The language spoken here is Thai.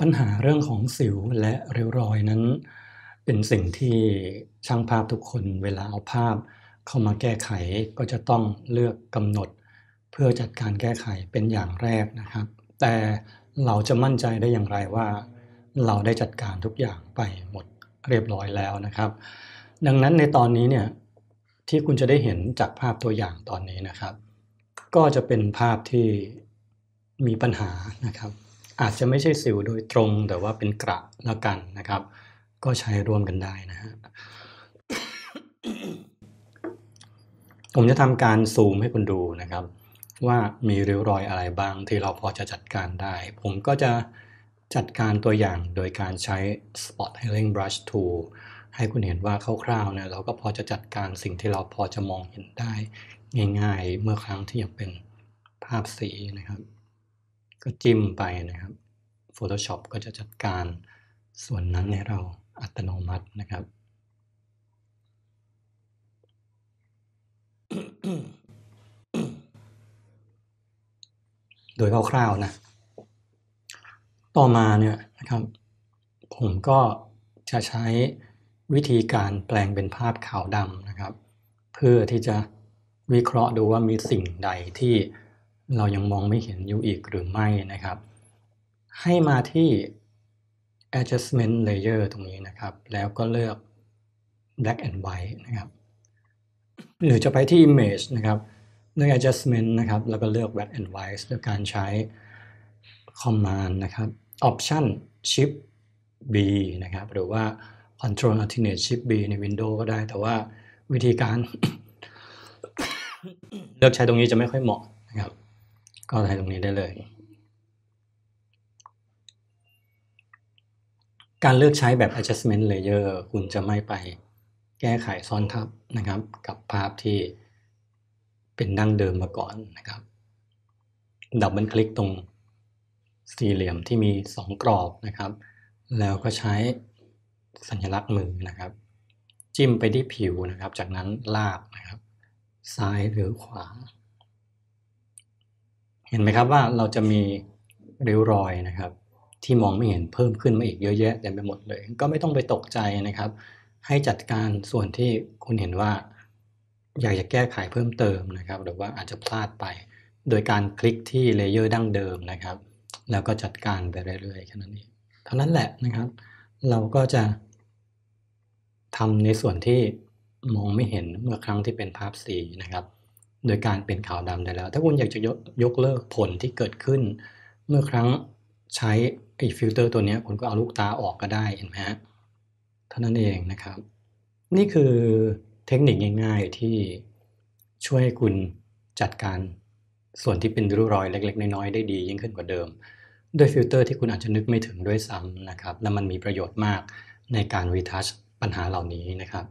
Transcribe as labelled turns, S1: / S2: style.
S1: ปัญหาเรื่องของสิวและเรียวรอยนั้น เป็นสิ่งที่ช่างภาพทุกคนเวลาเอาภาพ เข้ามาแก้ไขก็จะต้องเลือกกำหนด เพื่อจัดการแก้ไขเป็นอย่างแรกนะครับ แต่เราจะมั่นใจได้อย่างไรว่า เราได้จัดการทุกอย่างไปหมดเรียบร้อยแล้วนะครับ ดังนั้นในตอนนี้เนี่ยที่คุณจะได้เห็นจากภาพตัวอย่างตอนนี้นะครับ ก็จะเป็นภาพที่มีปัญหานะครับอาจจะไม่ใช่สิวโดยตรงแต่ว่าเป็นกระละกันนะครับ ก็ใช้ร่วมกันได้นะฮะผมจะทำการซูมให้คุณดูนะครับ ว่ามีริ้วรอยอะไรบ้างที่เราพอจะจัดการได้ ผมก็จะจัดการตัวอย่างโดยการใช้ Spot Healing Brush Tool ให้คุณเห็นว่าคร่าวๆนะเราก็พอจะจัดการสิ่งที่เราพอจะมองเห็นได้ ง่าย ๆ เมื่อครั้งที่ยังเป็นภาพสีนะครับก็จิ้มไปนะครับ Photoshop ก็จะจัดการส่วนนั้นให้เราอัตโนมัตินะครับ โดยคร่าวๆนะ ต่อมาเนี่ยนะครับ ผมก็จะใช้วิธีการแปลงเป็นภาพขาวดำนะครับ เพื่อที่จะวิเคราะห์ดูว่ามีสิ่งใดที่เรายังมองไม่เห็นอยู่อีกหรือไม่นะครับ ให้มาที่ adjustment layer ตรงนี้นะครับ แล้วก็เลือก black and white นะครับ หรือจะไปที่ image นะครับเลือก adjustment นะครับแล้วก็เลือก black and white โดยการใช้ command นะครับ option shift b นะครับ หรือว่า control alternate shift b ใน Windows ก็ได้ แต่ว่าวิธีการเลือกใช้ตรงนี้จะไม่ค่อยเหมาะนะครับก็ใส่ตรงนี้ได้เลย การเลือกใช้แบบ adjustment layer คุณจะไม่ไปแก้ไขซ่อนทับนะครับกับภาพที่เป็นดั้งเดิมมาก่อนนะครับ ดับเบิลคลิกตรงสี่เหลี่ยมที่มี 2 กรอบนะครับ แล้วก็ใช้สัญลักษณ์มือนะครับ จิ้มไปที่ผิวนะครับ จากนั้นลากนะครับ ซ้ายหรือขวาห็นไหมครับว่าเราจะมีริ้วรอยนะครับ ที่มองไม่เห็นเพิ่มขึ้นมาอีกเยอะแยะเต็มไปหมดเลย ก็ไม่ต้องไปตกใจนะครับ ให้จัดการส่วนที่คุณเห็นว่าอยากจะแก้ไขเพิ่มเติมนะครับ หรือว่าอาจจะพลาดไป โดยการคลิกที่เลเยอร์ดั้งเดิมนะครับ แล้วก็จัดการไปเรื่อยๆแค่นั้นเองเท่านั้นแหละนะครับ เราก็จะทำในส่วนที่มองไม่เห็นเมื่อครั้งที่เป็นภาพสีนะครับโดยการเป็นขาวดำได้แล้ว ถ้าคุณอยากจะยยกเลิกผลที่เกิดขึ้น เมื่อครั้งใช้ไอ้ฟิลเตอร์ตัวนี้คุณก็เอาลูกตาออกก็ได้เห็นไหมฮะเท่านั้นเองนะครับ นี่คือเทคนิคง่ายๆที่ช่วยให้คุณจัดการส่วนที่เป็นรูรอยเล็ก ๆ น้อยๆได้ดี ยิ่งขึ้นกว่าเดิมด้วยฟิลเตอร์ที่คุณอาจจะนึกไม่ถึงด้วยซ้ำนะครับและมันมีประโยชน์มากในการรีทัชปัญหาเหล่านี้นะครับ